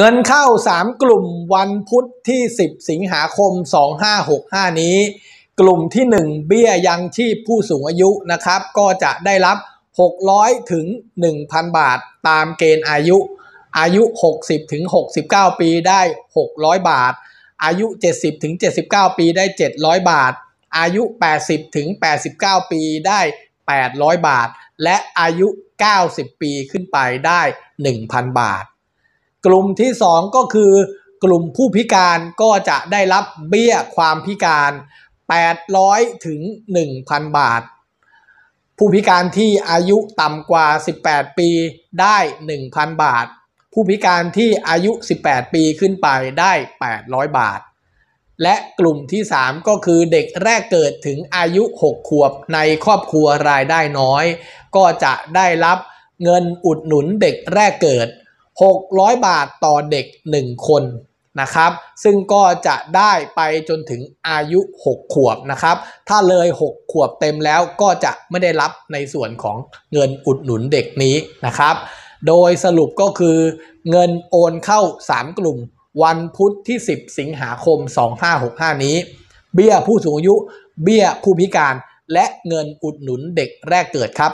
เงินเข้า 3 กลุ่มวันพุทธที่ 10 สิงหาคม 2565 นี้ กลุ่มที่ 1 เบี้ยยังชีพผู้สูงอายุนะครับก็จะได้รับ 600 ถึง 1,000 บาท ตามเกณฑ์อายุ อายุ 60ถึง69 ปีได้ 600 บาท อายุ 70ถึง79 ปีได้ 700 บาท อายุ 80ถึง89 ปีได้ 800 บาท และอายุ 90 ปีขึ้นไปได้ 1,000 บาทกลุ่มที่ 2 ก็คือ กลุ่มผู้พิการก็จะได้รับเบี้ยความพิการ 800ถึง1,000 บาท ผู้พิการที่อายุต่ำกว่า 18 ปีได้ 1,000 บาท ผู้พิการที่อายุ 18 ปีขึ้นไปได้ 800 บาท และกลุ่มที่ 3 ก็คือเด็กแรกเกิดถึงอายุ 6 ขวบในครอบครัวรายได้น้อย ก็จะได้รับเงินอุดหนุนเด็กแรกเกิด600 บาทต่อเด็ก 1 คนนะครับ ซึ่งก็จะได้ไปจนถึงอายุ 6 ขวบนะครับ ถ้าเลย 6 ขวบเต็มแล้วก็จะไม่ได้รับในส่วนของเงินอุดหนุนเด็กนี้นะครับ โดยสรุปก็คือเงินโอนเข้า 3 กลุ่มวันพุธที่ 10 สิงหาคม 2565 นี้ เบี้ยผู้สูงอายุเบี้ยผู้พิการและเงินอุดหนุนเด็กแรกเกิดครับ